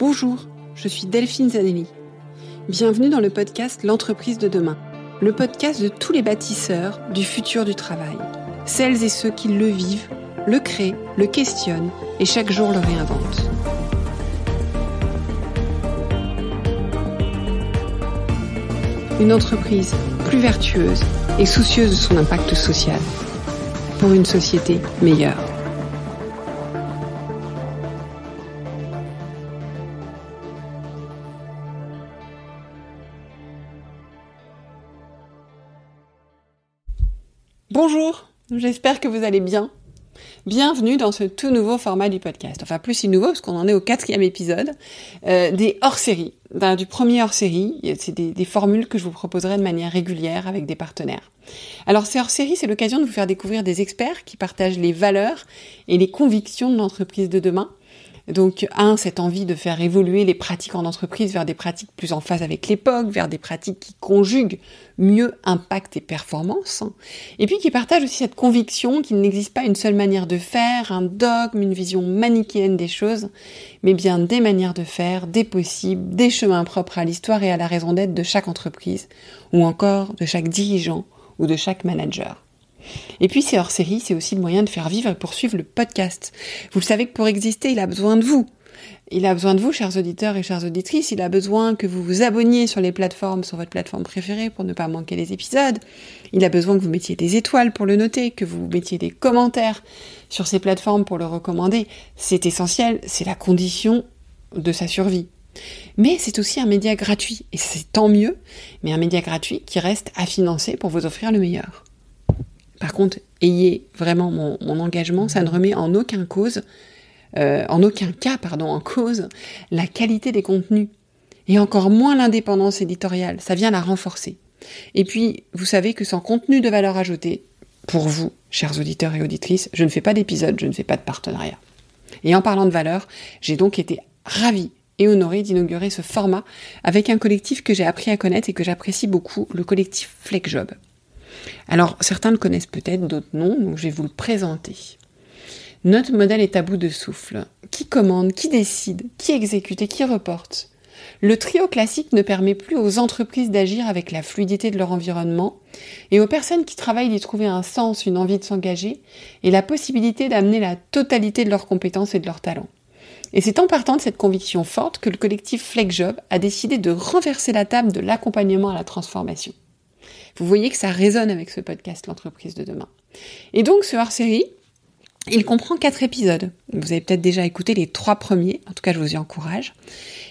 Bonjour, je suis Delphine Zanelli. Bienvenue dans le podcast L'entreprise de demain, le podcast de tous les bâtisseurs du futur du travail, celles et ceux qui le vivent, le créent, le questionnent et chaque jour le réinventent. Une entreprise plus vertueuse et soucieuse de son impact social pour une société meilleure. Bonjour, j'espère que vous allez bien. Bienvenue dans ce tout nouveau format du podcast. Enfin, plus si nouveau, parce qu'on en est au quatrième épisode, euh, des hors série ben, du premier hors-série. C'est des, formules que je vous proposerai de manière régulière avec des partenaires. Alors, ces hors série c'est l'occasion de vous faire découvrir des experts qui partagent les valeurs et les convictions de l'entreprise de demain donc, un, cette envie de faire évoluer les pratiques en entreprise vers des pratiques plus en phase avec l'époque, vers des pratiques qui conjuguent mieux impact et performance. Et puis, qui partagent aussi cette conviction qu'il n'existe pas une seule manière de faire, un dogme, une vision manichéenne des choses, mais bien des manières de faire, des possibles, des chemins propres à l'histoire et à la raison d'être de chaque entreprise, ou encore de chaque dirigeant ou de chaque manager. Et puis c'est hors série, c'est aussi le moyen de faire vivre et poursuivre le podcast. Vous le savez que pour exister, il a besoin de vous. Il a besoin de vous, chers auditeurs et chères auditrices. Il a besoin que vous vous abonniez sur les plateformes, sur votre plateforme préférée pour ne pas manquer les épisodes. Il a besoin que vous mettiez des étoiles pour le noter, que vous mettiez des commentaires sur ces plateformes pour le recommander. C'est essentiel, c'est la condition de sa survie. Mais c'est aussi un média gratuit, et c'est tant mieux, mais un média gratuit qui reste à financer pour vous offrir le meilleur. Par contre, ayez vraiment mon, engagement, ça ne remet en aucun cause, euh, en aucun cas, pardon, en cause la qualité des contenus et encore moins l'indépendance éditoriale. Ça vient la renforcer. Et puis, vous savez que sans contenu de valeur ajoutée, pour vous, chers auditeurs et auditrices, je ne fais pas d'épisode, je ne fais pas de partenariat. Et en parlant de valeur, j'ai donc été ravie et honorée d'inaugurer ce format avec un collectif que j'ai appris à connaître et que j'apprécie beaucoup, le collectif Flexjob. Alors, certains le connaissent peut-être, d'autres non, donc je vais vous le présenter. Notre modèle est à bout de souffle. Qui commande, qui décide, qui exécute et qui reporte Le trio classique ne permet plus aux entreprises d'agir avec la fluidité de leur environnement et aux personnes qui travaillent d'y trouver un sens, une envie de s'engager et la possibilité d'amener la totalité de leurs compétences et de leurs talents. Et c'est en partant de cette conviction forte que le collectif FlexJob a décidé de renverser la table de l'accompagnement à la transformation. Vous voyez que ça résonne avec ce podcast, l'entreprise de demain. Et donc ce hors-série, il comprend quatre épisodes. Vous avez peut-être déjà écouté les trois premiers, en tout cas je vous y encourage.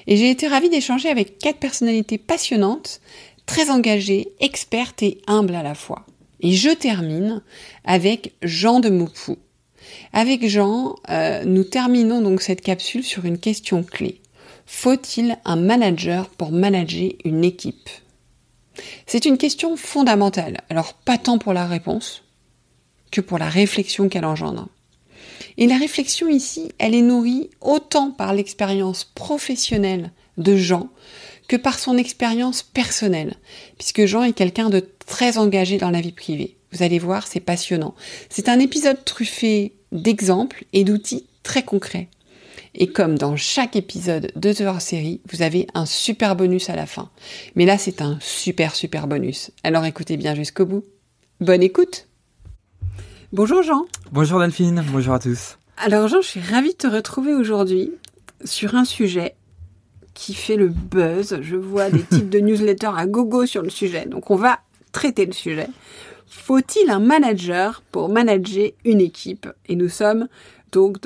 Et j'ai été ravie d'échanger avec quatre personnalités passionnantes, très engagées, expertes et humbles à la fois. Et je termine avec Jean de Maupou. Avec Jean, euh, nous terminons donc cette capsule sur une question clé. Faut-il un manager pour manager une équipe c'est une question fondamentale, alors pas tant pour la réponse que pour la réflexion qu'elle engendre. Et la réflexion ici, elle est nourrie autant par l'expérience professionnelle de Jean que par son expérience personnelle, puisque Jean est quelqu'un de très engagé dans la vie privée. Vous allez voir, c'est passionnant. C'est un épisode truffé d'exemples et d'outils très concrets. Et comme dans chaque épisode de The Série, vous avez un super bonus à la fin. Mais là, c'est un super super bonus. Alors écoutez bien jusqu'au bout. Bonne écoute Bonjour Jean Bonjour Delphine, bonjour à tous Alors Jean, je suis ravie de te retrouver aujourd'hui sur un sujet qui fait le buzz. Je vois des types de newsletters à gogo sur le sujet. Donc on va traiter le sujet. Faut-il un manager pour manager une équipe Et nous sommes donc,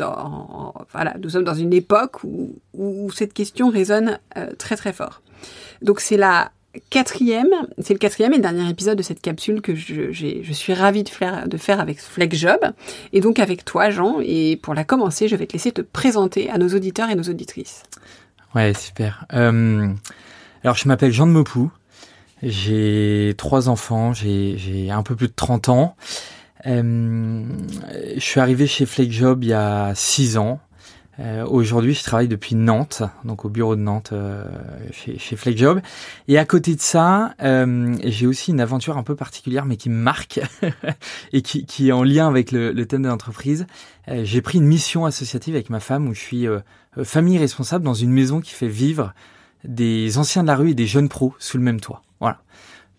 voilà, nous sommes dans une époque où, cette question résonne euh, très très fort. Donc, c'est la quatrième, c'est le quatrième et dernier épisode de cette capsule que je, suis ravie de faire, de faire avec FlexJob et donc avec toi, Jean. Et pour la commencer, je vais te laisser te présenter à nos auditeurs et nos auditrices. Ouais, super. Euh, alors, je m'appelle Jean de Mopou. J'ai trois enfants, j'ai un peu plus de 30 ans. Euh, je suis arrivé chez Job il y a six ans. Euh, aujourd'hui, je travaille depuis Nantes, donc au bureau de Nantes euh, chez, chez Et à côté de ça, j'ai aussi une aventure un peu particulière, mais qui me marque et qui, qui, est en lien avec le, le thème de l'entreprise. j'ai pris une mission associative avec ma femme où je suis famille responsable dans une maison qui fait vivre des anciens de la rue et des jeunes pros sous le même toit. Voilà.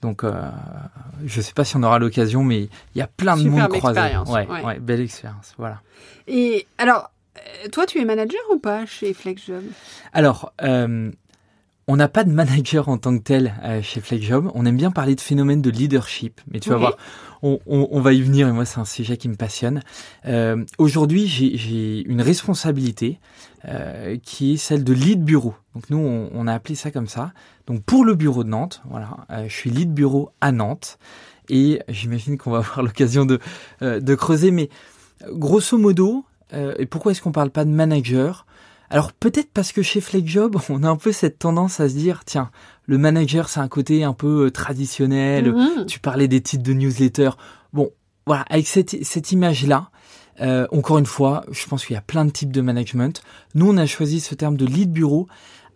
Donc, euh, je ne sais pas si on aura l'occasion, mais il y a plein de monde croisé. Ouais, ouais. ouais, belle expérience. Voilà. Et alors, euh, toi, tu es manager ou pas chez FlexJob Alors, euh, on n'a pas de manager en tant que tel euh, chez FlexJob. On aime bien parler de phénomène de leadership, mais tu vas voir, on, va y venir. Et moi, c'est un sujet qui me passionne. Euh, aujourd'hui, j'ai une responsabilité euh, qui est celle de lead bureau. Donc nous, on, a appelé ça comme ça. Donc pour le bureau de Nantes, voilà, je suis lead bureau à Nantes, et j'imagine qu'on va avoir l'occasion de, de creuser. Mais grosso modo, et pourquoi est-ce qu'on parle pas de manager alors peut-être parce que chez Flexjob, on a un peu cette tendance à se dire, tiens, le manager, c'est un côté un peu euh, traditionnel, mhm. tu parlais des titres de newsletter. Bon, voilà, avec cette, cette image-là, euh, encore une fois, je pense qu'il y a plein de types de management. Nous, on a choisi ce terme de lead bureau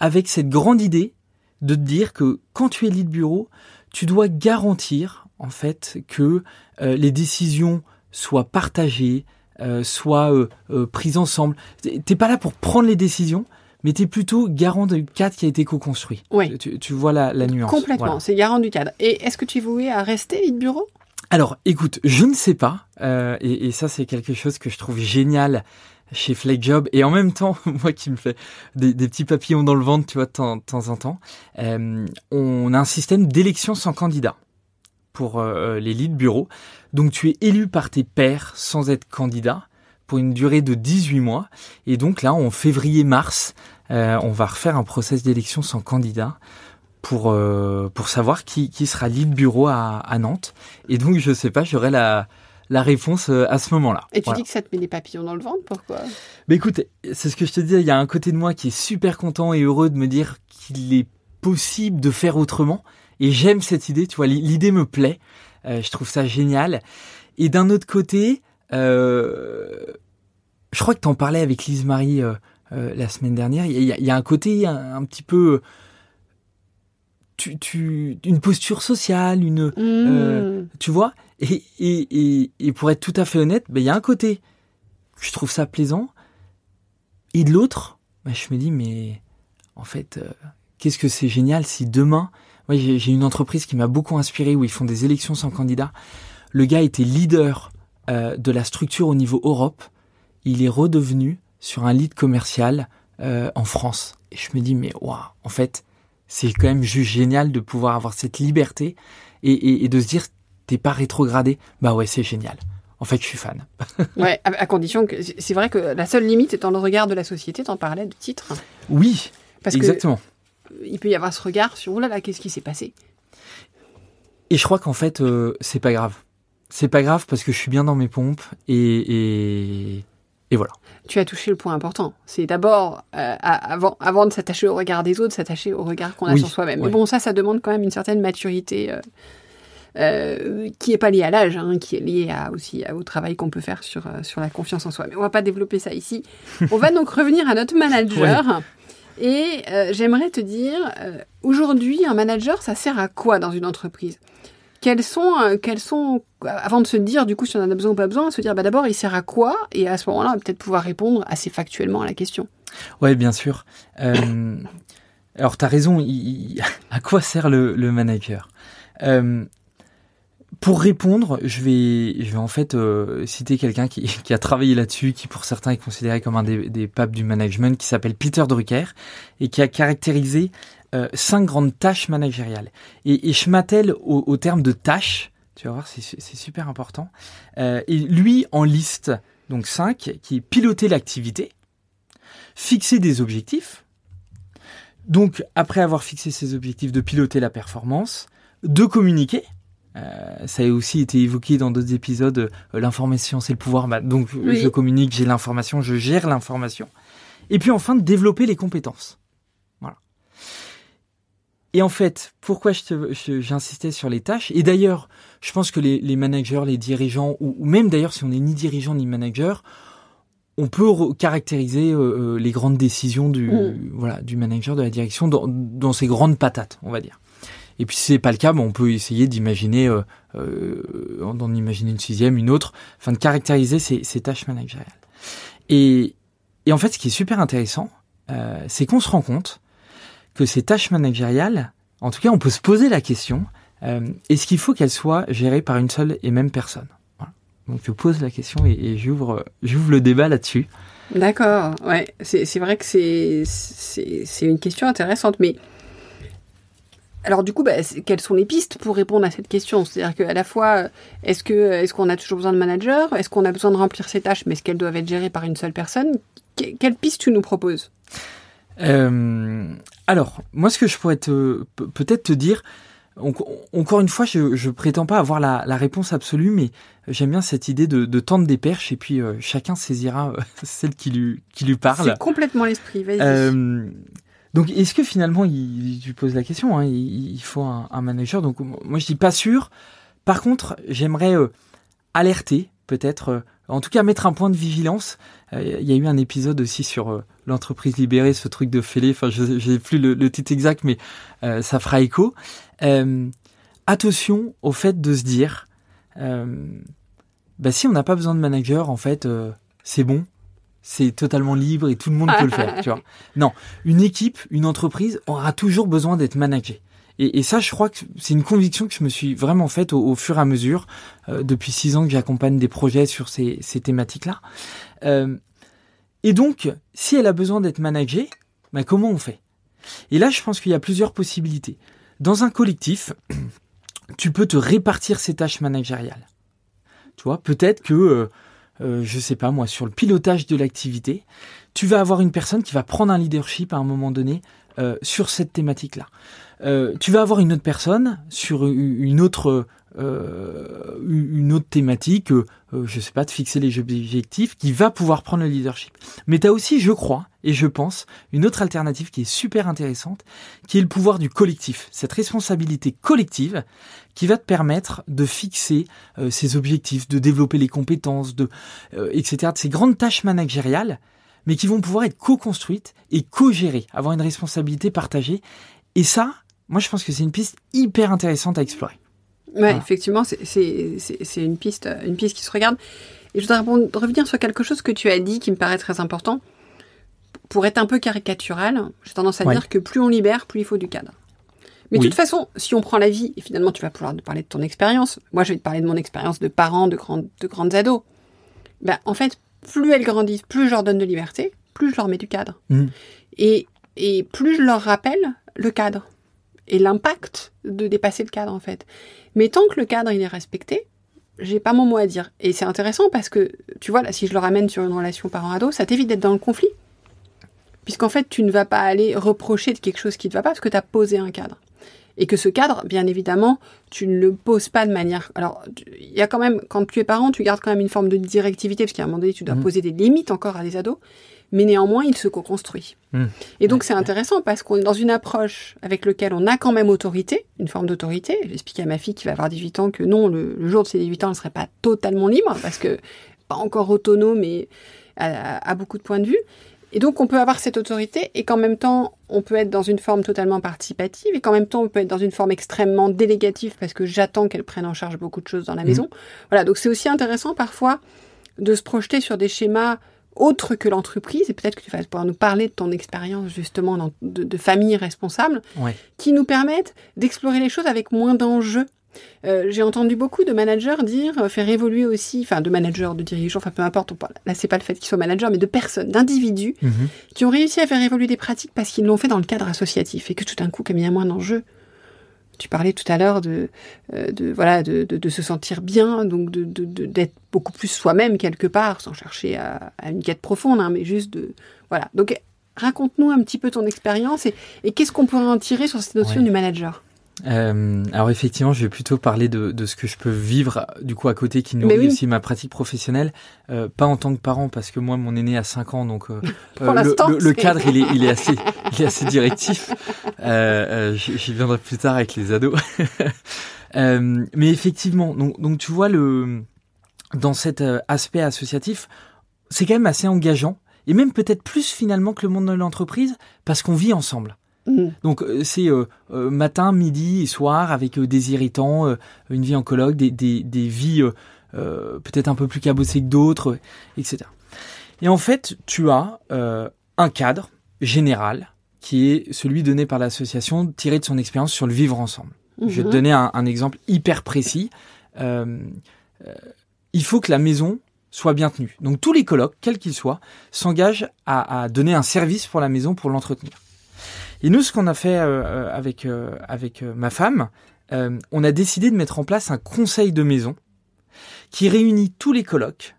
avec cette grande idée de dire que quand tu es lead bureau, tu dois garantir en fait que euh, les décisions soient partagées, euh, soit euh, euh, prises ensemble. T'es pas là pour prendre les décisions, mais t'es plutôt garant du cadre qui a été co-construit. Oui. Tu, vois la, nuance. Complètement, c'est garant du cadre. Et est-ce que tu voué à rester lead bureau Alors, écoute, je ne sais pas. et, ça, c'est quelque chose que je trouve génial chez Flexjob Et en même temps, moi qui me fais des, petits papillons dans le ventre, tu vois, de temps, en temps, on a un système d'élection sans candidat pour les leads bureau. Donc tu es élu par tes pairs sans être candidat pour une durée de 18 mois. Et donc là, en février-mars, euh, on va refaire un process d'élection sans candidat pour, euh, pour savoir qui, qui sera lead bureau à, à Nantes. Et donc, je sais pas, j'aurai la, la réponse euh, à ce moment-là. Et tu dis que ça te met les papillons dans le ventre, pourquoi Mais écoute, c'est ce que je te disais, il y a un côté de moi qui est super content et heureux de me dire qu'il est possible de faire autrement. Et j'aime cette idée, tu vois, l'idée me plaît. Euh, je trouve ça génial. Et d'un autre côté, euh, je crois que tu en parlais avec Lise Marie euh, la semaine dernière. Il y a, un côté un, petit peu tu, tu, une posture sociale, une, mmh. tu vois. Et, pour être tout à fait honnête, ben, il y a un côté, je trouve ça plaisant, et de l'autre, ben, je me dis, mais en fait, qu'est-ce que c'est génial si demain, oui, j'ai une entreprise qui m'a beaucoup inspiré où ils font des élections sans candidat. Le gars était leader euh, de la structure au niveau Europe. Il est redevenu sur un lead commercial euh, en France. Et je me dis, mais waouh, en fait, c'est quand même juste génial de pouvoir avoir cette liberté et, de se dire, t'es pas rétrogradé. Bah ouais, c'est génial. En fait, je suis fan. ouais, à, condition que c'est vrai que la seule limite étant le regard de la société, t'en parlais de titre. Oui, parce exactement il peut y avoir ce regard sur, oh là là, qu'est-ce qui s'est passé Et je crois qu'en fait, euh, c'est pas grave. C'est pas grave parce que je suis bien dans mes pompes et, et, voilà. Tu as touché le point important. C'est d'abord, euh, avant, de s'attacher au regard des autres, s'attacher au regard qu'on a sur soi-même. Mais bon, ça, ça demande quand même une certaine maturité. Euh, qui est pas liée à l'âge, hein, qui est liée aussi au travail qu'on peut faire sur, sur la confiance en soi. Mais on va pas développer ça ici. On va donc revenir à notre manager. Et euh, j'aimerais te dire, euh, aujourd'hui, un manager, ça sert à quoi dans une entreprise quels sont, euh, sont, avant de se dire du coup si on en a besoin ou pas besoin, se dire bah, d'abord il sert à quoi et à ce moment-là peut-être pouvoir répondre assez factuellement à la question. Oui, bien sûr. alors tu as raison, à quoi sert le manager pour répondre, je vais, je vais en fait euh, citer quelqu'un qui, qui, a travaillé là-dessus, qui pour certains est considéré comme un des, des papes du management, qui s'appelle Peter Drucker, et qui a caractérisé euh, cinq grandes tâches managériales. Et, je m'attelle au, au, terme de tâches, tu vas voir, c'est super important. Euh, et lui en liste donc cinq, qui est piloter l'activité, fixer des objectifs, donc après avoir fixé ses objectifs, de piloter la performance, de communiquer, euh, ça a aussi été évoqué dans d'autres épisodes, euh, l'information c'est le pouvoir, bah, donc je communique, j'ai l'information, je gère l'information. Et puis enfin, développer les compétences. Voilà. Et en fait, pourquoi j'insistais sur les tâches Et d'ailleurs, je pense que les, les managers, les dirigeants, ou, même d'ailleurs si on n'est ni dirigeant ni manager, on peut caractériser euh, les grandes décisions du, mm. voilà, du manager, de la direction dans, dans ses grandes patates, on va dire. Et puis si c'est pas le cas, on peut essayer d'imaginer, euh, euh, d'en imaginer une sixième, une autre, enfin de caractériser ces, tâches managériales. Et, en fait, ce qui est super intéressant, euh, c'est qu'on se rend compte que ces tâches managériales, en tout cas, on peut se poser la question est-ce qu'il faut qu'elles soient gérées par une seule et même personne Donc je pose la question et, j'ouvre, j'ouvre le débat là-dessus. D'accord, ouais, c'est, c'est vrai que c'est, c'est, c'est une question intéressante, mais alors du coup, bah, quelles sont les pistes pour répondre à cette question C'est-à-dire qu'à la fois, euh, est-ce que euh, est-ce qu'on a toujours besoin de manager Est-ce qu'on a besoin de remplir ces tâches, mais est-ce qu'elles doivent être gérées par une seule personne Quelle piste tu nous proposes euh, Alors, moi, ce que je pourrais peut-être te dire, encore une fois, je ne prétends pas avoir la, réponse absolue, mais j'aime bien cette idée de, de, tendre des perches et puis chacun saisira celle qui lui, qui lui parle. C'est complètement l'esprit, vas-y. Donc, est-ce que finalement, il, tu poses la question, hein, il, faut un, manager. Donc, moi, je dis pas sûr. Par contre, j'aimerais euh, alerter, peut-être, euh, en tout cas, mettre un point de vigilance. Euh, il y a eu un épisode aussi sur l'entreprise libérée, ce truc de fêlé. Enfin, je n'ai plus le, le, titre exact, mais ça fera écho. attention au fait de se dire, bah, si on n'a pas besoin de manager, en fait, c'est bon c'est totalement libre et tout le monde peut le faire, tu vois. Non, une équipe, une entreprise aura toujours besoin d'être managée. Et, ça, je crois que c'est une conviction que je me suis vraiment faite au, fur et à mesure, euh, depuis six ans que j'accompagne des projets sur ces, thématiques-là. Euh, et donc, si elle a besoin d'être managée, bah comment on fait Et là, je pense qu'il y a plusieurs possibilités. Dans un collectif, tu peux te répartir ces tâches managériales. Tu vois, peut-être que... Euh, euh, je sais pas moi, sur le pilotage de l'activité, tu vas avoir une personne qui va prendre un leadership à un moment donné euh, sur cette thématique-là. Euh, tu vas avoir une autre personne sur une autre euh, une autre thématique, je je sais pas, de fixer les objectifs, qui va pouvoir prendre le leadership. Mais tu as aussi, je crois, et je pense, une autre alternative qui est super intéressante, qui est le pouvoir du collectif, cette responsabilité collective qui va te permettre de fixer ces objectifs, de développer les compétences, de, etc., de ces grandes tâches managériales mais qui vont pouvoir être co-construites et co-gérées, avoir une responsabilité partagée. Et ça, moi, je pense que c'est une piste hyper intéressante à explorer. Ouais, effectivement, c'est une piste, euh, une piste qui se regarde. Et je voudrais revenir sur quelque chose que tu as dit qui me paraît très important. Pour être un peu caricatural, j'ai tendance à dire que plus on libère, plus il faut du cadre. Mais de toute façon, si on prend la vie, et finalement tu vas pouvoir parler de ton expérience, moi je vais te parler de mon expérience de parents, de, grand, de grandes ados, ben, en fait, plus elles grandissent, plus je leur donne de liberté, plus je leur mets du cadre. Mm. Et, et plus je leur rappelle le cadre et l'impact de dépasser le cadre en fait. Mais tant que le cadre il est respecté, j'ai pas mon mot à dire. Et c'est intéressant parce que tu vois là, si je le ramène sur une relation parent-ado, ça t'évite d'être dans le conflit, puisqu'en fait tu ne vas pas aller reprocher de quelque chose qui te va pas parce que tu as posé un cadre et que ce cadre, bien évidemment, tu ne le poses pas de manière. Alors, il y a quand même, quand tu es parent, tu gardes quand même une forme de directivité, parce qu'à un moment donné, tu dois mmh. poser des limites encore à des ados, mais néanmoins, il se co-construit. Mmh. Et donc, c'est intéressant parce qu'on est dans une approche avec laquelle on a quand même autorité, une forme d'autorité. J'expliquais à ma fille qui va avoir 18 ans que non, le, jour de ses 18 ans, elle ne serait pas totalement libre, parce que pas encore autonome mais a à beaucoup de points de vue. Et donc, on peut avoir cette autorité et qu'en même temps, on peut être dans une forme totalement participative et qu'en même temps, on peut être dans une forme extrêmement délégative parce que j'attends qu'elle prenne en charge beaucoup de choses dans la mmh. maison. Voilà, donc c'est aussi intéressant parfois de se projeter sur des schémas autres que l'entreprise, et peut-être que tu vas pouvoir nous parler de ton expérience justement de, famille responsable, qui nous permettent d'explorer les choses avec moins d'enjeux euh, j'ai entendu beaucoup de managers dire euh, faire évoluer aussi, enfin de managers, de dirigeants, enfin peu importe, là c'est pas le fait qu'ils soient managers, mais de personnes, d'individus mhm. qui ont réussi à faire évoluer des pratiques parce qu'ils l'ont fait dans le cadre associatif et que tout d'un coup, comme il y a moins d'enjeux, tu parlais tout à l'heure de, euh, de, se sentir bien, donc d'être beaucoup plus soi-même quelque part, sans chercher à, une quête profonde, hein, mais juste de voilà. Donc raconte-nous un petit peu ton expérience et, qu'est-ce qu'on pourrait en tirer sur cette notion du manager. Euh, alors effectivement, je vais plutôt parler de, de, ce que je peux vivre du coup à côté qui nourrit aussi ma pratique professionnelle, euh, pas en tant que parent parce que moi mon aîné a 5 ans donc euh, euh le, cadre il est, il est assez il est assez directif. Euh, euh, j'y viendrai plus tard avec les ados. mais effectivement, donc, donc tu vois le dans cet aspect associatif, c'est quand même assez engageant et même peut-être plus finalement que le monde de l'entreprise parce qu'on vit ensemble. Mm. Donc euh, c'est euh, euh, matin, midi et soir avec des irritants, une vie en colloque, des, vies peut-être un peu plus cabossées que d'autres, etc. Et en fait, tu as un cadre général qui est celui donné par l'association tiré de son expérience sur le vivre ensemble. Je vais te mhm. donner un, exemple hyper précis. il faut que la maison soit bien tenue. Donc tous les colloques, quels qu'ils soient, s'engagent à donner un service pour la maison pour l'entretenir. Et nous, ce qu'on a fait euh, euh, avec, euh, avec ma femme, on a décidé de mettre en place un conseil de maison qui réunit tous les colocs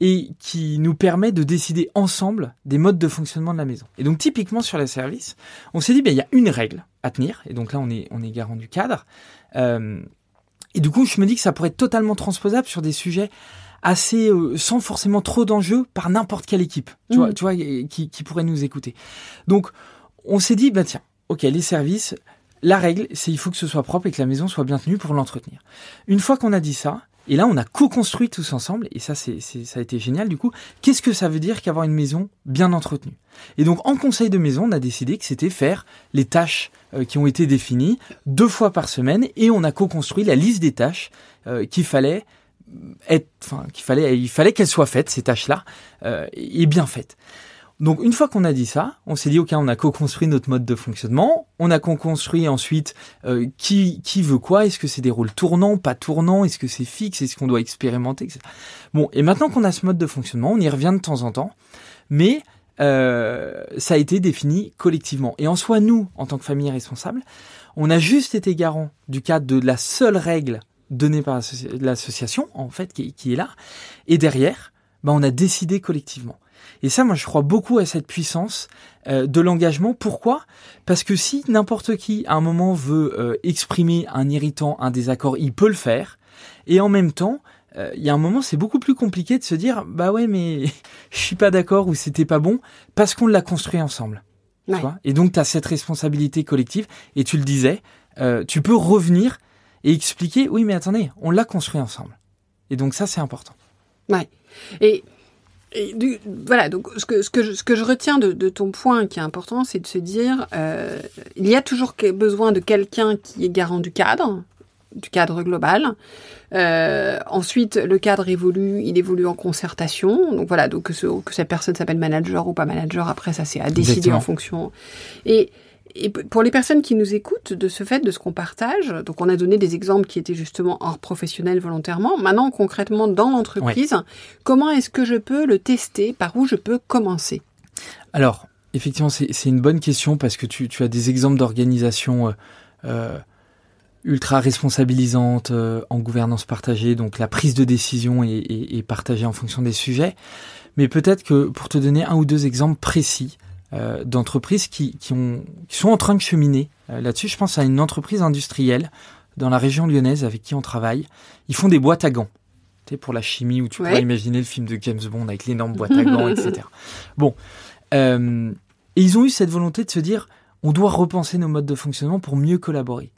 et qui nous permet de décider ensemble des modes de fonctionnement de la maison. Et donc typiquement sur les services, on s'est dit, ben, il y a une règle à tenir, et donc là on est, on est garant du cadre. Euh, et du coup, je me dis que ça pourrait être totalement transposable sur des sujets assez sans forcément trop d'enjeux par n'importe quelle équipe, tu mmh. vois, tu vois qui, qui pourrait nous écouter. Donc on s'est dit, ben tiens, ok, les services, la règle, c'est il faut que ce soit propre et que la maison soit bien tenue pour l'entretenir. Une fois qu'on a dit ça, et là, on a co-construit tous ensemble, et ça, c'est, ça a été génial du coup. Qu'est-ce que ça veut dire qu'avoir une maison bien entretenue Et donc, en conseil de maison, on a décidé que c'était faire les tâches euh, qui ont été définies deux fois par semaine, et on a co-construit la liste des tâches euh, qu'il fallait être, enfin, qu'il fallait, il fallait qu'elles soient faites ces tâches-là, euh, et bien faites. Donc une fois qu'on a dit ça, on s'est dit ok, on a co-construit notre mode de fonctionnement, on a co-construit ensuite euh, qui qui veut quoi, est-ce que c'est des rôles tournants, pas tournants, est-ce que c'est fixe, est-ce qu'on doit expérimenter, etc. Bon, et maintenant qu'on a ce mode de fonctionnement, on y revient de temps en temps, mais euh, ça a été défini collectivement. Et en soi, nous, en tant que famille responsable, on a juste été garant du cadre de la seule règle donnée par l'association, en fait, qui, qui est là. Et derrière, bah, on a décidé collectivement. Et ça, moi, je crois beaucoup à cette puissance euh, de l'engagement. Pourquoi Parce que si n'importe qui, à un moment, veut euh, exprimer un irritant, un désaccord, il peut le faire. Et en même temps, euh, il y a un moment, c'est beaucoup plus compliqué de se dire, bah ouais, mais je suis pas d'accord ou c'était pas bon, parce qu'on l'a construit ensemble. et donc, tu as cette responsabilité collective. Et tu le disais, tu peux revenir et expliquer, oui, mais attendez, on l'a construit ensemble. Et donc ça, c'est important. Ouais. Et et voilà, donc ce que, ce que, je, ce que je retiens de, de, ton point qui est important, c'est de se dire, euh, il y a toujours besoin de quelqu'un qui est garant du cadre, du cadre global. Euh, ensuite, le cadre évolue, il évolue en concertation. Donc voilà, donc que, cette personne s'appelle manager ou pas manager, après ça c'est à décider en fonction. Et et pour les personnes qui nous écoutent, de ce fait, de ce qu'on partage, donc on a donné des exemples qui étaient justement hors professionnel volontairement. Maintenant, concrètement, dans l'entreprise, comment est-ce que je peux le tester Par où je peux commencer Alors, effectivement, c'est une bonne question parce que tu, as des exemples d'organisation euh, euh, ultra responsabilisantes euh, en gouvernance partagée, donc la prise de décision est partagée en fonction des sujets. Mais peut-être que pour te donner un ou deux exemples précis, euh, d'entreprises qui, qui, ont, qui sont en train de cheminer euh, là-dessus. Je pense à une entreprise industrielle dans la région lyonnaise avec qui on travaille. Ils font des boîtes à gants. Tu sais, pour la chimie, où tu pourrais imaginer le film de James Bond avec l'énorme boîte à gants, etc. Bon. Euh, et ils ont eu cette volonté de se dire, on doit repenser nos modes de fonctionnement pour mieux collaborer.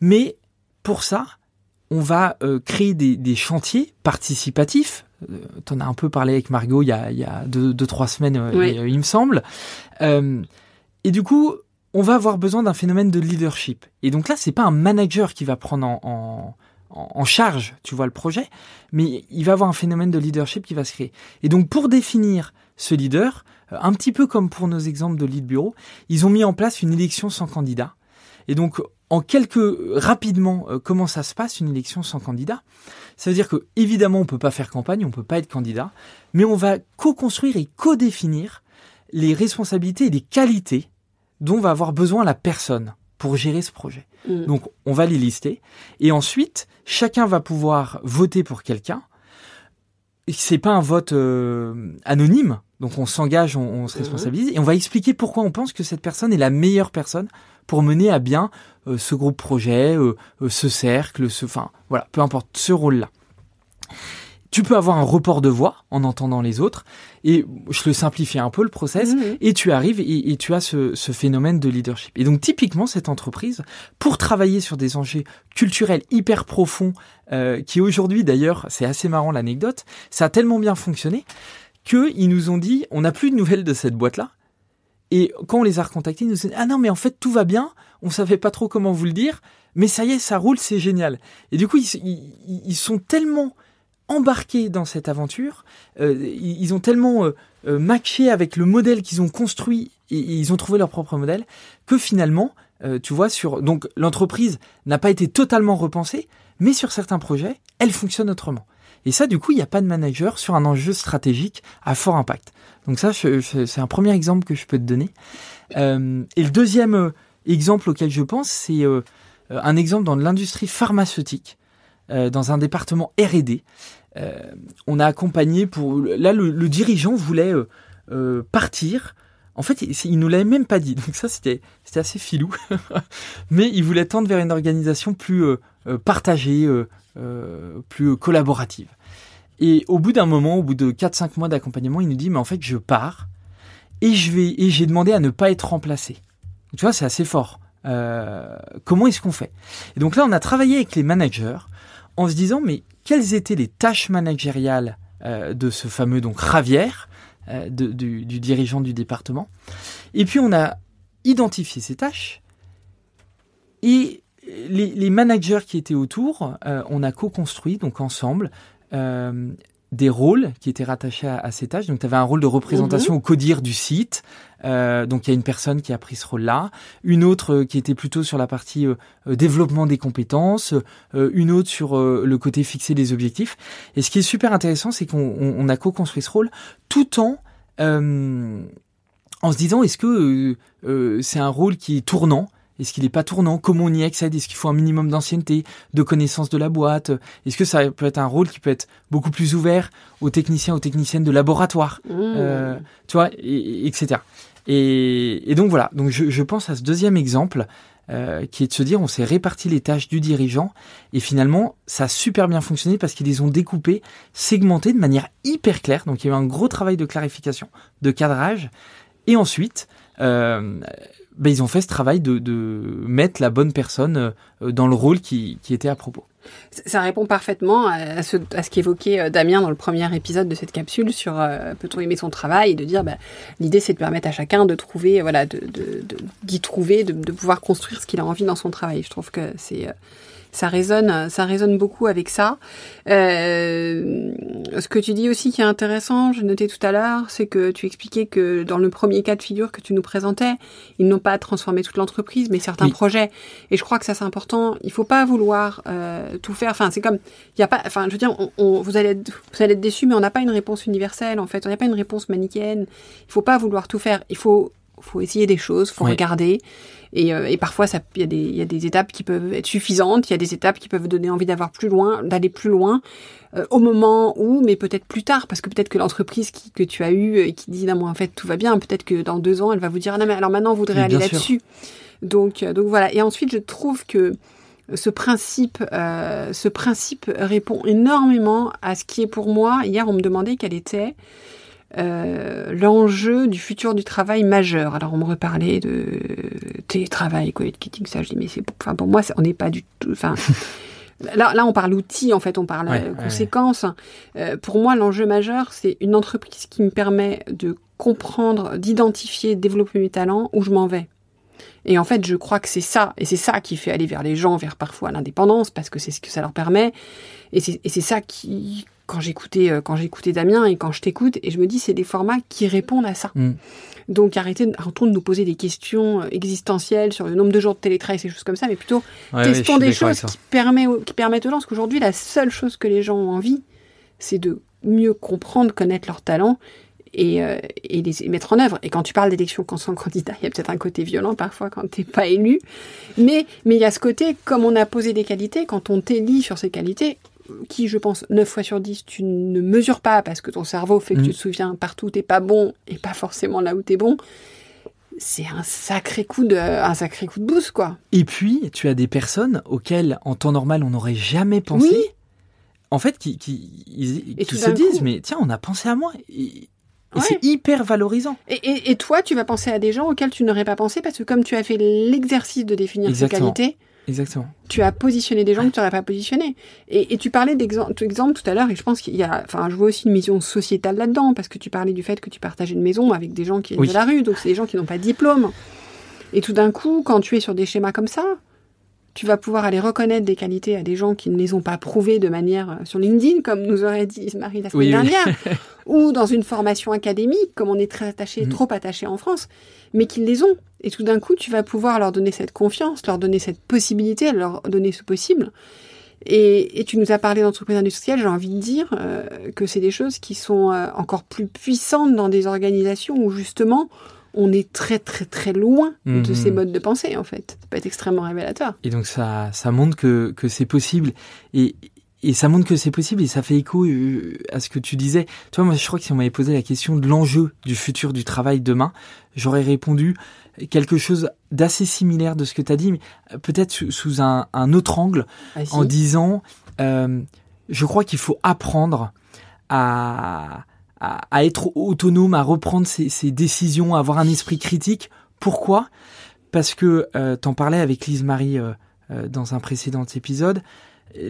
Mais pour ça, on va créer des, des chantiers participatifs euh, tu en as un peu parlé avec Margot il y a, deux, trois semaines, euh, il, me semble. Euh, et du coup, on va avoir besoin d'un phénomène de leadership. Et donc là, c'est pas un manager qui va prendre en, en, charge, tu vois, le projet, mais il va avoir un phénomène de leadership qui va se créer. Et donc, pour définir ce leader, un petit peu comme pour nos exemples de lead bureau, ils ont mis en place une élection sans candidat. Et donc, en quelques euh, rapidement euh, comment ça se passe une élection sans candidat. Ça veut dire que évidemment on peut pas faire campagne, on peut pas être candidat, mais on va co-construire et co-définir les responsabilités et les qualités dont va avoir besoin la personne pour gérer ce projet. Mm. Donc on va les lister et ensuite chacun va pouvoir voter pour quelqu'un. C'est pas un vote euh, anonyme, donc on s'engage, on, se mm-hmm. responsabilise et on va expliquer pourquoi on pense que cette personne est la meilleure personne pour mener à bien euh, ce groupe projet, euh, euh, ce cercle, ce, enfin voilà, peu importe, ce rôle-là. Tu peux avoir un report de voix en entendant les autres, et je le simplifie un peu le process, et tu arrives et, tu as ce, phénomène de leadership. Et donc typiquement, cette entreprise, pour travailler sur des enjeux culturels hyper profonds, qui aujourd'hui d'ailleurs, c'est assez marrant l'anecdote, ça a tellement bien fonctionné qu'ils nous ont dit, on n'a plus de nouvelles de cette boîte-là, et quand on les a recontactés, ils nous dit « Ah non, mais en fait, tout va bien, on savait pas trop comment vous le dire, mais ça y est, ça roule, c'est génial. Et du coup, ils, sont tellement embarqués dans cette aventure, euh, ils ont tellement euh, euh, matché avec le modèle qu'ils ont construit, ils ont trouvé leur propre modèle, que finalement, tu vois, sur donc l'entreprise n'a pas été totalement repensée, mais sur certains projets, elle fonctionne autrement. Et ça, du coup, il n'y a pas de manager sur un enjeu stratégique à fort impact. Donc ça, c'est un premier exemple que je peux te donner. Euh, et le deuxième euh, exemple auquel je pense, c'est euh, un exemple dans l'industrie pharmaceutique, dans un département R&D. on a accompagné pour là le, dirigeant voulait partir. En fait, il nous l'avait même pas dit, donc ça c'était c'était assez filou. Mais il voulait tendre vers une organisation plus euh, partagée, euh, euh, plus collaborative. Et au bout d'un moment, au bout de 4-5 mois d'accompagnement, il nous dit, mais en fait, je pars et je vais et j'ai demandé à ne pas être remplacé. Tu vois, c'est assez fort. comment est-ce qu'on fait Et donc là, on a travaillé avec les managers en se disant, mais quelles étaient les tâches managériales de ce fameux donc Ravière, du, du dirigeant du département Et puis on a identifié ces tâches et les, les, managers qui étaient autour, euh, on a co-construit, donc ensemble, euh, des rôles qui étaient rattachés à, ces tâches. Donc, tu avais un rôle de représentation mhm. au codir du site. Euh, donc, il y a une personne qui a pris ce rôle-là. Une autre euh, qui était plutôt sur la partie euh, développement des compétences. une autre sur le côté fixer des objectifs. Et ce qui est super intéressant, c'est qu'on on, a co-construit ce rôle tout en... en se disant, est-ce que c'est un rôle qui est tournant est-ce qu'il n'est pas tournant Comment on y accède Est-ce qu'il faut un minimum d'ancienneté, de connaissance de la boîte Est-ce que ça peut être un rôle qui peut être beaucoup plus ouvert aux techniciens, aux techniciennes de laboratoire mmh. euh, Tu vois, et, etc. Et, donc voilà, donc je, je, pense à ce deuxième exemple. Euh, qui est de se dire on s'est réparti les tâches du dirigeant et finalement ça a super bien fonctionné parce qu'ils les ont découpées, segmentées de manière hyper claire. Donc il y a eu un gros travail de clarification, de cadrage. Et ensuite, euh, ben, ils ont fait ce travail de, de mettre la bonne personne euh, dans le rôle qui était à propos. Ça répond parfaitement à ce, à ce qu'évoquait euh, Damien dans le premier épisode de cette capsule sur euh, peut-on aimer son travail et de dire bah, l'idée c'est de permettre à chacun de trouver, euh, voilà, d'y de, trouver, de, pouvoir construire ce qu'il a envie dans son travail. Je trouve que c'est. ça résonne, ça résonne beaucoup avec ça. Euh, ce que tu dis aussi qui est intéressant, je notais tout à l'heure, c'est que tu expliquais que dans le premier cas de figure que tu nous présentais, ils n'ont pas transformé toute l'entreprise, mais certains projets. Et je crois que ça c'est important. Il faut pas vouloir euh, euh, tout faire. Enfin, c'est comme, il y a pas, enfin, je veux dire, vous allez, être, vous allez être déçus, mais on n'a pas une réponse universelle en fait. On n'a pas une réponse manichéenne. Il faut pas vouloir tout faire. Il faut, faut essayer des choses, faut regarder. Et, euh, parfois, il y, y, a des étapes qui peuvent être suffisantes. Il y a des étapes qui peuvent donner envie d'avoir plus loin, d'aller plus loin euh, au moment où, mais peut-être plus tard, parce que peut-être que l'entreprise que tu as eue et qui dit non, moi en fait tout va bien, peut-être que dans deux ans, elle va vous dire ah non, mais alors maintenant, on voudrait aller là-dessus. Donc, donc voilà. Et ensuite, je trouve que ce principe, euh, ce principe répond énormément à ce qui est pour moi. Hier, on me demandait quel était euh, l'enjeu du futur du travail majeur. Alors, on me reparlait de télétravail, covid kitting, ça, je dis, mais c'est, enfin, pour moi, on n'est pas du tout, enfin. Là, on parle outils, en fait, on parle conséquence. Euh, conséquences. pour moi, l'enjeu majeur, c'est une entreprise qui me permet de comprendre, d'identifier, de développer mes talents, où je m'en vais. Et en fait, je crois que c'est ça, et c'est ça qui fait aller vers les gens, vers parfois l'indépendance, parce que c'est ce que ça leur permet. Et c'est ça qui, quand j'écoutais, euh, quand j'écoutais Damien et quand je t'écoute, et je me dis, c'est des formats qui répondent à ça. Mm. Donc arrêtez, train de nous poser des questions euh, existentielles sur le nombre de jours de télétravail, ces choses comme ça, mais plutôt testons des choses qui, permet, qui permettent aux gens, parce qu'aujourd'hui, la seule chose que les gens ont envie, c'est de mieux comprendre, connaître leurs talents euh, et, les mettre en œuvre. Et quand tu parles d'élection sans candidat, il y a peut-être un côté violent parfois quand tu n'es pas élu, mais mais il y a ce côté comme on a posé des qualités, quand on t'élit sur ces qualités, qui, je pense, 9 fois sur 10, tu ne mesures pas parce que ton cerveau fait que tu mm. te souviens partout où n'es pas bon et pas forcément là où tu es bon. C'est un sacré coup de, un sacré coup de boost, quoi. Et puis, tu as des personnes auxquelles, en temps normal, on n'aurait jamais pensé. Oui. En fait, qui, qui, ils, se disent, mais tiens, on a pensé à moi c'est hyper valorisant. Et, toi, tu vas penser à des gens auxquels tu n'aurais pas pensé parce que comme tu as fait l'exercice de définir ces qualités, Exactement. Tu as positionné des gens que tu n'aurais pas positionné Et, tu parlais d'exemple tout à l'heure, et je pense qu'il y a, enfin, je vois aussi une mission sociétale là-dedans, parce que tu parlais du fait que tu partageais une maison avec des gens qui viennent de la rue, donc c'est des gens qui n'ont pas de diplôme. Et tout d'un coup, quand tu es sur des schémas comme ça, tu vas pouvoir aller reconnaître des qualités à des gens qui ne les ont pas prouvées de manière euh, sur LinkedIn, comme nous aurait dit Marie la semaine dernière, ou dans une formation académique, comme on est très attaché, mm. trop attaché en France, mais qu'ils les ont. Et tout d'un coup, tu vas pouvoir leur donner cette confiance, leur donner cette possibilité, leur donner ce possible. Et, tu nous as parlé d'entreprise industrielles. j'ai envie de dire euh, que c'est des choses qui sont euh, encore plus puissantes dans des organisations où justement, on est très très très loin de mhm. ces modes de pensée en fait. Ça peut être extrêmement révélateur. Et donc ça, montre que, c'est possible. Et, ça montre que c'est possible et ça fait écho euh, à ce que tu disais. Toi moi, je crois que si on m'avait posé la question de l'enjeu du futur du travail demain, j'aurais répondu quelque chose d'assez similaire de ce que tu as dit, mais euh, peut-être sous un, autre angle, ah, en disant, euh, je crois qu'il faut apprendre à, à, être autonome, à reprendre ses, décisions, à avoir un esprit critique. Pourquoi Parce que euh, t'en parlais avec Lise Marie euh, euh, dans un précédent épisode.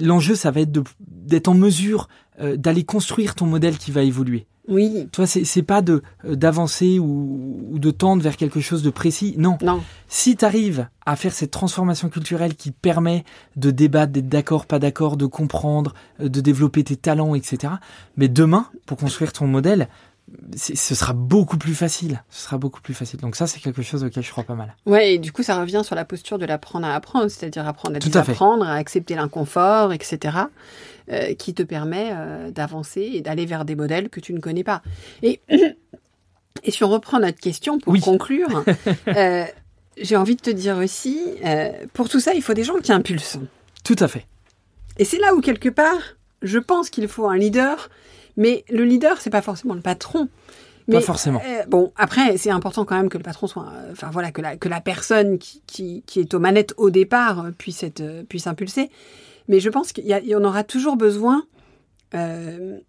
L'enjeu, ça va être d'être en mesure euh, d'aller construire ton modèle qui va évoluer. Oui. Toi, c'est pas de euh, d'avancer ou, de tendre vers quelque chose de précis. Non. Non. Si tu arrives à faire cette transformation culturelle qui permet de débattre, d'être d'accord, pas d'accord, de comprendre, euh, de développer tes talents, etc. Mais demain, pour construire ton modèle, ce sera beaucoup plus facile. Ce sera beaucoup plus facile. Donc ça, c'est quelque chose auquel je crois pas mal. Ouais, et du coup, ça revient sur la posture de l'apprendre à apprendre, c'est-à-dire apprendre à Tout apprendre à, accepter l'inconfort, etc., euh, qui te permet euh, d'avancer et d'aller vers des modèles que tu ne connais pas. Et, et si on reprend notre question pour conclure, euh, j'ai envie de te dire aussi, pour tout ça, il faut des gens qui impulsent. Tout à fait. Et c'est là où, quelque part, je pense qu'il faut un leader mais le leader, c'est pas forcément le patron. Mais, pas forcément. Euh, bon, après, c'est important quand même que le patron soit, euh, enfin voilà, que la, que la personne qui, est aux manettes au départ euh, puisse être, puisse impulser. Mais je pense qu'il y, en aura toujours besoin de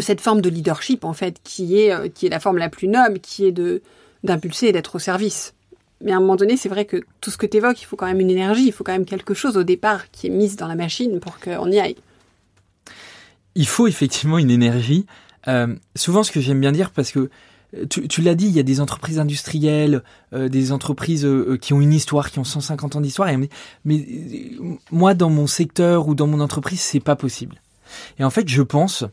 cette forme de leadership en fait, qui est, qui est la forme la plus noble, qui est de d'impulser et d'être au service. Mais à un moment donné, c'est vrai que tout ce que tu évoques, il faut quand même une énergie, il faut quand même quelque chose au départ qui est mise dans la machine pour qu'on y aille il faut effectivement une énergie. Euh, souvent, ce que j'aime bien dire, parce que euh, tu, l'as dit, il y a des entreprises industrielles, euh, des entreprises qui ont une histoire, qui ont 150 ans d'histoire. Mais, mais moi, dans mon secteur ou dans mon entreprise, c'est pas possible. Et en fait, je pense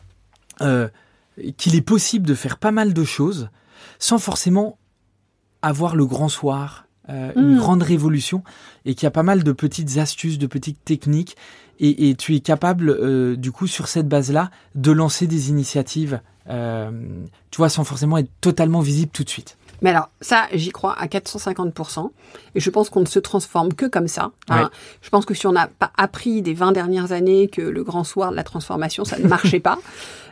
qu'il est possible de faire pas mal de choses sans forcément avoir le grand soir, euh, une hmm. grande révolution et qu'il y a pas mal de petites astuces, de petites techniques. Et, tu es capable, euh, du coup, sur cette base-là, de lancer des initiatives, euh, tu vois, sans forcément être totalement visible tout de suite. Mais alors, ça, j'y crois à 450%. Et je pense qu'on ne se transforme que comme ça. Hein. Je pense que si on n'a pas appris des 20 dernières années que le grand soir de la transformation, ça ne marchait pas.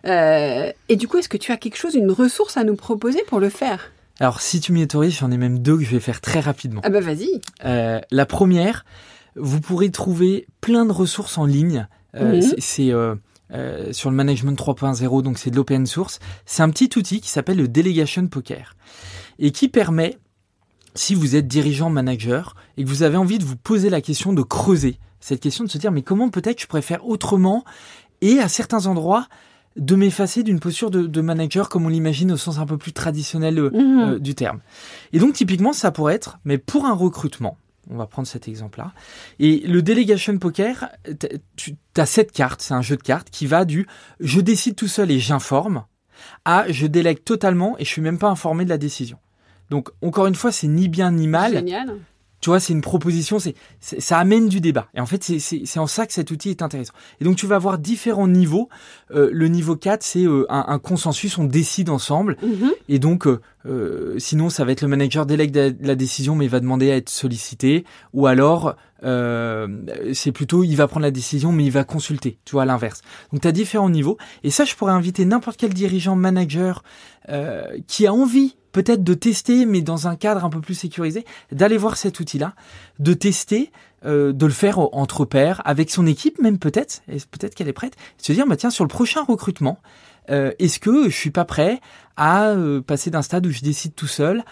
et du coup, est-ce que tu as quelque chose, une ressource à nous proposer pour le faire alors, si tu m'y autorises, j'en ai même deux que je vais faire très rapidement. Ah bah vas-y. Euh, la première, vous pourrez trouver plein de ressources en ligne. Euh, mhm. C'est euh, sur le management 3.0, donc c'est de l'open source. C'est un petit outil qui s'appelle le Delegation Poker et qui permet, si vous êtes dirigeant manager et que vous avez envie de vous poser la question de creuser cette question de se dire mais comment peut-être je pourrais faire autrement et à certains endroits de m'effacer d'une posture de, manager comme on l'imagine au sens un peu plus traditionnel euh, mhm. euh, du terme. Et donc typiquement, ça pourrait être, mais pour un recrutement, on va prendre cet exemple-là. Et le Delegation Poker, tu as cette carte, c'est un jeu de cartes qui va du je décide tout seul et j'informe à je délègue totalement et je suis même pas informé de la décision. Donc encore une fois, c'est ni bien ni mal. Génial. Tu vois, c'est une proposition, c'est, ça amène du débat. Et en fait, c'est en ça que cet outil est intéressant. Et donc, tu vas avoir différents niveaux. Euh, le niveau 4, c'est euh, un, consensus, on décide ensemble. Mm-hmm. Et donc, euh, sinon, ça va être le manager délègue la décision, mais il va demander à être sollicité. Ou alors, euh, c'est plutôt il va prendre la décision, mais il va consulter, tu vois, à l'inverse. Donc tu as différents niveaux. Et ça, je pourrais inviter n'importe quel dirigeant, manager euh, qui a envie peut-être de tester, mais dans un cadre un peu plus sécurisé, d'aller voir cet outil-là, de tester, euh, de le faire entre pairs, avec son équipe même peut-être, et peut-être qu'elle est prête, se dire, bah tiens, sur le prochain recrutement, est-ce que je suis pas prêt à passer d'un stade où je décide tout seul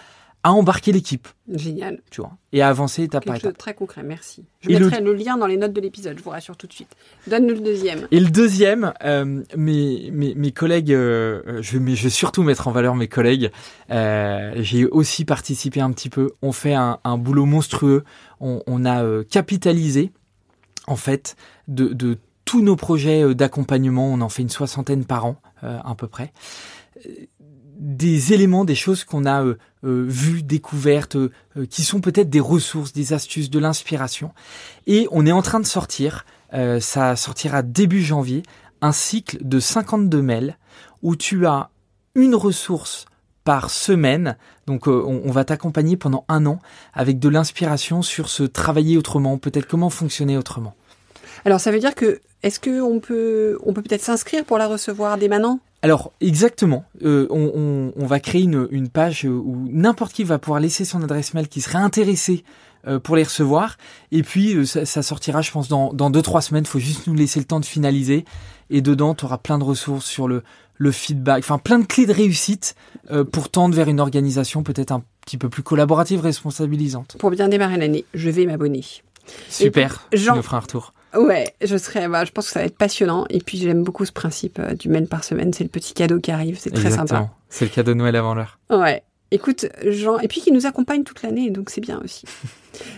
à embarquer l'équipe. Génial. Tu vois, et à avancer étape par étape. Très concret, merci. Je mettrai le... lien dans les notes de l'épisode, je vous rassure tout de suite. Donne-nous le deuxième. Et le deuxième, euh, mes, mes, collègues, euh, je, mais je vais surtout mettre en valeur mes collègues. Euh, j'ai aussi participé un petit peu. On fait un, boulot monstrueux. On, a euh, capitalisé, en fait, de, de tous nos projets d'accompagnement. On en fait une soixantaine par an, à peu près des éléments, des choses qu'on a euh, euh, vues, découvertes, euh, qui sont peut-être des ressources, des astuces, de l'inspiration. Et on est en train de sortir, ça sortira début janvier, un cycle de 52 mails où tu as une ressource par semaine. Donc on, va t'accompagner pendant un an avec de l'inspiration sur ce travailler autrement, peut-être comment fonctionner autrement. Alors ça veut dire que est-ce qu'on peut on peut peut-être s'inscrire pour la recevoir dès maintenant alors exactement, euh, on, va créer une, page euh, où n'importe qui va pouvoir laisser son adresse mail qui serait intéressé euh, pour les recevoir. Et puis ça, sortira, je pense, dans, dans deux trois semaines. Faut juste nous laisser le temps de finaliser. Et dedans, tu auras plein de ressources sur le, feedback, enfin plein de clés de réussite pour tendre vers une organisation peut-être un petit peu plus collaborative, responsabilisante. Pour bien démarrer l'année, je vais m'abonner. Super. Jean, je ferai un retour. Ouais, je serais. Bah, je pense que ça va être passionnant. Et puis j'aime beaucoup ce principe euh, du mail par semaine. C'est le petit cadeau qui arrive. C'est très sympa. C'est le cadeau de Noël avant l'heure. Ouais. Écoute, Jean, et puis qui nous accompagne toute l'année, donc c'est bien aussi.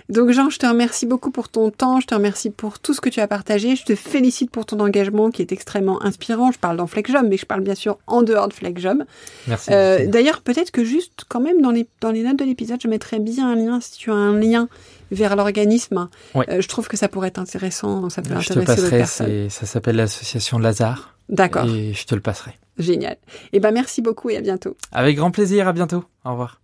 Donc Jean, je te remercie beaucoup pour ton temps, je te remercie pour tout ce que tu as partagé, je te félicite pour ton engagement qui est extrêmement inspirant. Je parle dans Flexjob, mais je parle bien sûr en dehors de Flexjob. Euh, merci. D'ailleurs, peut-être que juste quand même dans les, les notes de l'épisode, je mettrai bien un lien si tu as un lien vers l'organisme. Euh, je trouve que ça pourrait être intéressant, ça peut je te passerai, Ça s'appelle l'association Lazare. D'accord. Et je te le passerai. Génial. Eh ben merci beaucoup et à bientôt. Avec grand plaisir, à bientôt. Au revoir.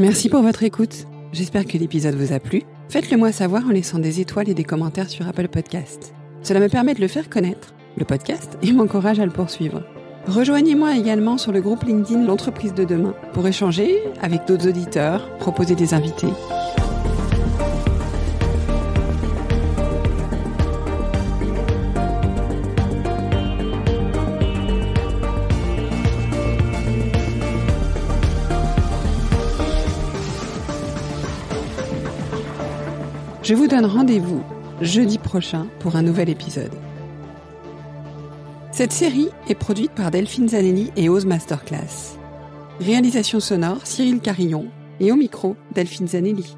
Merci pour votre écoute. J'espère que l'épisode vous a plu. Faites-le moi savoir en laissant des étoiles et des commentaires sur Apple Podcast. Cela me permet de le faire connaître, le podcast, et m'encourage à le poursuivre. Rejoignez-moi également sur le groupe LinkedIn L'entreprise de demain pour échanger avec d'autres auditeurs, proposer des invités. Je vous donne rendez-vous jeudi prochain pour un nouvel épisode. Cette série est produite par Delphine Zanelli et OZ Masterclass. Réalisation sonore Cyril Carillon et au micro Delphine Zanelli.